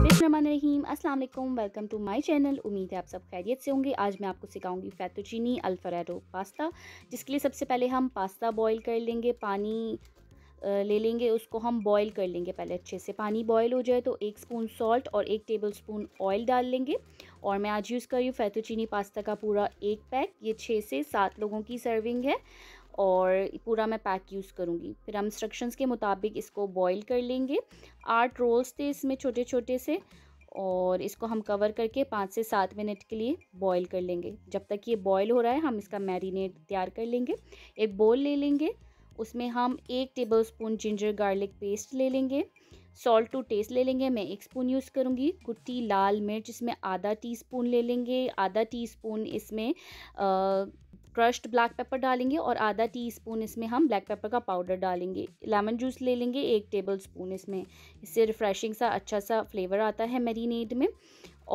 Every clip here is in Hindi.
रहीम अस्सलाम वालेकुम वेलकम टू माय चैनल उम्मीद है आप सब खैरियत से होंगे आज मैं आपको सिखाऊंगी फ़ैतुचीनी अल्फ्रेडो पास्ता जिसके लिए सबसे पहले हम पास्ता बॉईल कर लेंगे पानी ले लेंगे उसको हम बॉईल कर लेंगे पहले अच्छे से पानी बॉईल हो जाए तो एक स्पून सॉल्ट और एक टेबल स्पून ऑयल डाल लेंगे और मैं आज यूज़ कर रही हूँ फैतुचीनी पास्ता का पूरा एक पैक ये छः से सात लोगों की सर्विंग है और पूरा मैं पैक यूज़ करूँगी फिर हम इंस्ट्रक्शंस के मुताबिक इसको बॉईल कर लेंगे आठ रोल्स थे इसमें छोटे छोटे से और इसको हम कवर करके पाँच से सात मिनट के लिए बॉईल कर लेंगे जब तक ये बॉईल हो रहा है हम इसका मैरिनेट तैयार कर लेंगे एक बोल ले लेंगे उसमें हम एक tablespoon ginger garlic paste ले लेंगे सॉल्ट टू टेस्ट ले लेंगे मैं एक स्पून यूज़ करूँगी कुट्टी लाल मिर्च इसमें आधा टी स्पून ले लेंगे आधा टी स्पून इसमें क्रश्ड ब्लैक पेपर डालेंगे और आधा टी स्पून इसमें हम ब्लैक पेपर का पाउडर डालेंगे लेमन जूस ले लेंगे एक टेबल स्पून इसमें इससे रिफ़्रेशिंग सा अच्छा सा फ्लेवर आता है मेरीनेड में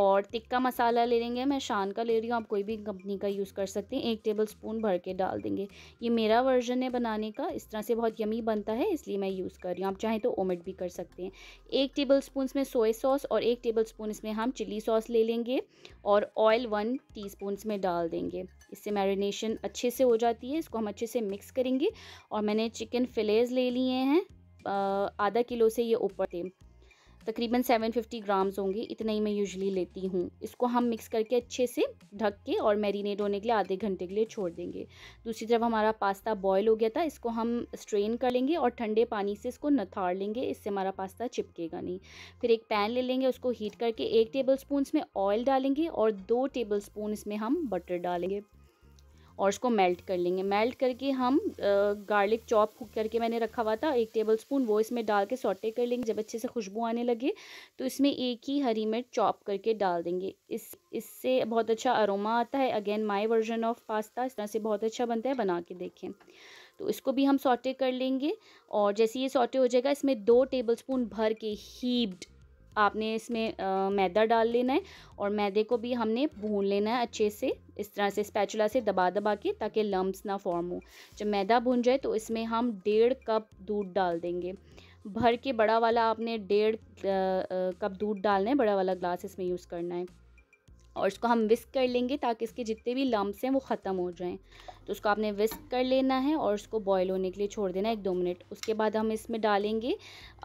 और तिक्का मसाला ले लेंगे मैं शान का ले रही हूँ आप कोई भी कंपनी का यूज़ कर सकते हैं एक टेबल स्पून भर के डाल देंगे ये मेरा वर्जन है बनाने का इस तरह से बहुत यमी बनता है इसलिए मैं यूज़ कर रही हूँ आप चाहें तो ओमट भी कर सकते हैं एक टेबल स्पून इसमें सोए सॉस और एक टेबल स्पून इसमें हम चिली सॉस ले लेंगे और ऑयल वन टी स्पून इसमें डाल देंगे इससे मैरिनेशन अच्छे से हो जाती है इसको हम अच्छे से मिक्स करेंगे और मैंने चिकन फिलेज ले लिए हैं आधा किलो से ये ऊपर थे तकरीबन 750 ग्राम्स होंगे इतना ही मैं यूजली लेती हूँ इसको हम मिक्स करके अच्छे से ढक के और मैरिनेट होने के लिए आधे घंटे के लिए छोड़ देंगे दूसरी तरफ हमारा पास्ता बॉयल हो गया था इसको हम स्ट्रेन कर लेंगे और ठंडे पानी से इसको नथाड़ लेंगे इससे हमारा पास्ता चिपकेगा नहीं फिर एक पैन ले लेंगे उसको हीट करके एक टेबल स्पून इसमें ऑयल डालेंगे और दो टेबल स्पून इसमें हम बटर डालेंगे और इसको मेल्ट कर लेंगे मेल्ट करके हम गार्लिक चॉप करके मैंने रखा हुआ था एक टेबल स्पून वो इसमें डाल के सॉटे कर लेंगे जब अच्छे से खुशबू आने लगे तो इसमें एक ही हरी मिर्च चॉप करके डाल देंगे इस इससे बहुत अच्छा अरोमा आता है again my version of pasta इस तरह से बहुत अच्छा बनता है बना के देखें तो इसको भी हम सॉटे कर लेंगे और जैसे ये सॉटे हो जाएगा इसमें दो टेबल स्पून भर के हीप्ड आपने इसमें आ, मैदा डाल लेना है और मैदे को भी हमने भून लेना है अच्छे से इस तरह से स्पैचुला से दबा दबा के ताकि लम्ब्स ना फॉर्म हो जब मैदा भून जाए तो इसमें हम डेढ़ कप दूध डाल देंगे भर के बड़ा वाला आपने डेढ़ कप दूध डालना है बड़ा वाला ग्लास इसमें यूज़ करना है और इसको हम विस्क कर लेंगे ताकि इसके जितने भी लम्ब्स हैं वो ख़त्म हो जाएं तो उसको आपने विस्क कर लेना है और उसको बॉयल होने के लिए छोड़ देना है एक दो मिनट उसके बाद हम इसमें डालेंगे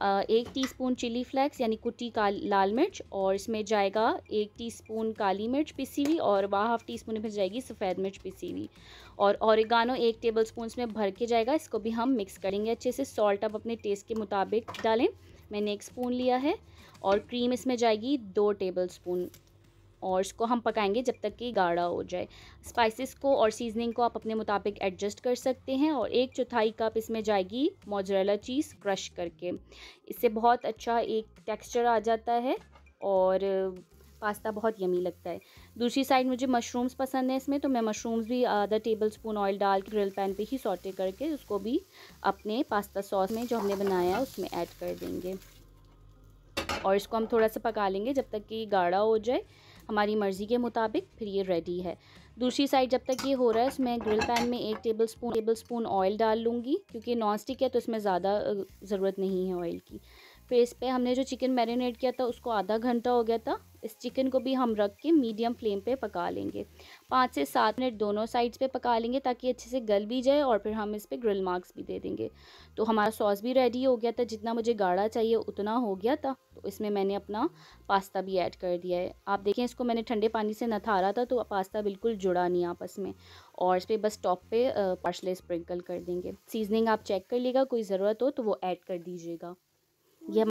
एक टीस्पून चिली फ्लेक्स यानी कुटी काल लाल मिर्च और इसमें जाएगा एक टीस्पून काली मिर्च पिसी हुई और वह हाफ टी स्पून में जाएगी सफ़ेद मिर्च पिसी हुई और औरगानो एक टेबल स्पून इसमें भर के जाएगा इसको भी हम मिक्स करेंगे अच्छे से सॉल्ट आप अपने टेस्ट के मुताबिक डालें मैंने एक स्पून लिया है और क्रीम इसमें जाएगी दो टेबल स्पून और इसको हम पकाएंगे जब तक कि गाढ़ा हो जाए स्पाइसेस को और सीजनिंग को आप अपने मुताबिक एडजस्ट कर सकते हैं और एक चौथाई कप इसमें जाएगी मोजरेला चीज़ क्रश करके इससे बहुत अच्छा एक टेक्सचर आ जाता है और पास्ता बहुत यमी लगता है दूसरी साइड मुझे मशरूम्स पसंद है इसमें तो मैं मशरूम्स भी आधा टेबल स्पून ऑयल डाल के ग्रिल पैन पे ही सॉटे करके उसको भी अपने पास्ता सॉस में जो हमने बनाया है उसमें ऐड कर देंगे और इसको हम थोड़ा सा पका लेंगे जब तक कि गाढ़ा हो जाए हमारी मर्ज़ी के मुताबिक फिर ये रेडी है दूसरी साइड जब तक ये हो रहा है इसमें ग्रिल पैन में एक tablespoon tablespoon oil डाल लूँगी क्योंकि नॉन स्टिक है तो इसमें ज़्यादा ज़रूरत नहीं है ऑयल की फेस पे हमने जो चिकन मैरिनेट किया था उसको आधा घंटा हो गया था इस चिकन को भी हम रख के मीडियम फ्लेम पे पका लेंगे पाँच से सात मिनट दोनों साइड्स पे पका लेंगे ताकि अच्छे से गल भी जाए और फिर हम इस पर ग्रिल मार्क्स भी दे देंगे तो हमारा सॉस भी रेडी हो गया था जितना मुझे गाढ़ा चाहिए उतना हो गया था तो इसमें मैंने अपना पास्ता भी ऐड कर दिया है आप देखें इसको मैंने ठंडे पानी से नथारा था तो पास्ता बिल्कुल जुड़ा नहीं आपस में और इस पर बस टॉप पर पार्सले स्प्रिंकल कर देंगे सीजनिंग आप चेक कर लीजिएगा कोई ज़रूरत हो तो वो ऐड कर दीजिएगा यह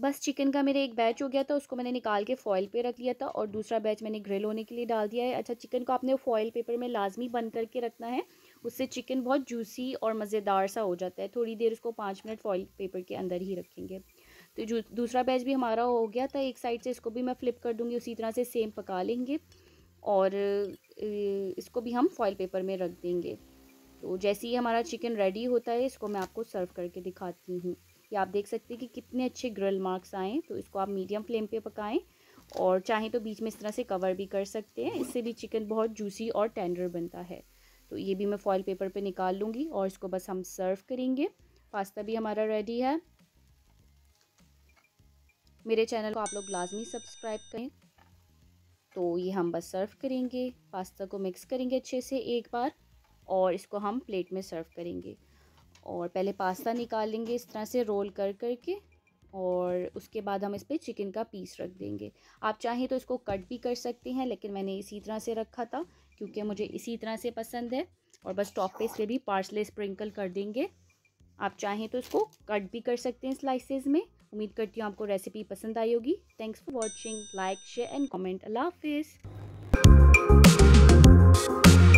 बस चिकन का मेरे एक बैच हो गया था उसको मैंने निकाल के फॉयल पे रख लिया था और दूसरा बैच मैंने ग्रिल होने के लिए डाल दिया है अच्छा चिकन को आपने फॉइल पेपर में लाजमी बंद करके रखना है उससे चिकन बहुत जूसी और मज़ेदार सा हो जाता है थोड़ी देर उसको पाँच मिनट फॉइल पेपर के अंदर ही रखेंगे तो दूसरा बैच भी हमारा हो गया था एक साइड से इसको भी मैं फ्लिप कर दूँगी उसी तरह से सेम पका लेंगे और इसको भी हम फॉइल पेपर में रख देंगे तो जैसे ही हमारा चिकन रेडी होता है इसको मैं आपको सर्व करके दिखाती हूँ कि आप देख सकते हैं कि कितने अच्छे ग्रिल मार्क्स आएँ तो इसको आप मीडियम फ्लेम पे पकाएं और चाहें तो बीच में इस तरह से कवर भी कर सकते हैं इससे भी चिकन बहुत जूसी और टेंडर बनता है तो ये भी मैं फॉइल पेपर पे निकाल लूँगी और इसको बस हम सर्व करेंगे पास्ता भी हमारा रेडी है मेरे चैनल को आप लोग लाजमी सब्सक्राइब करें तो ये हम बस सर्व करेंगे पास्ता को मिक्स करेंगे अच्छे से एक बार और इसको हम प्लेट में सर्व करेंगे और पहले पास्ता निकाल लेंगे इस तरह से रोल कर करके और उसके बाद हम इस पर चिकन का पीस रख देंगे आप चाहें तो इसको कट भी कर सकते हैं लेकिन मैंने इसी तरह से रखा था क्योंकि मुझे इसी तरह से पसंद है और बस टॉप पे इस पर भी पार्सले स्प्रिंकल कर देंगे आप चाहें तो इसको कट भी कर सकते हैं स्लाइसेस में उम्मीद करती हूँ आपको रेसिपी पसंद आई होगी thanks for watching like share and comment अल्लाह हाफिज़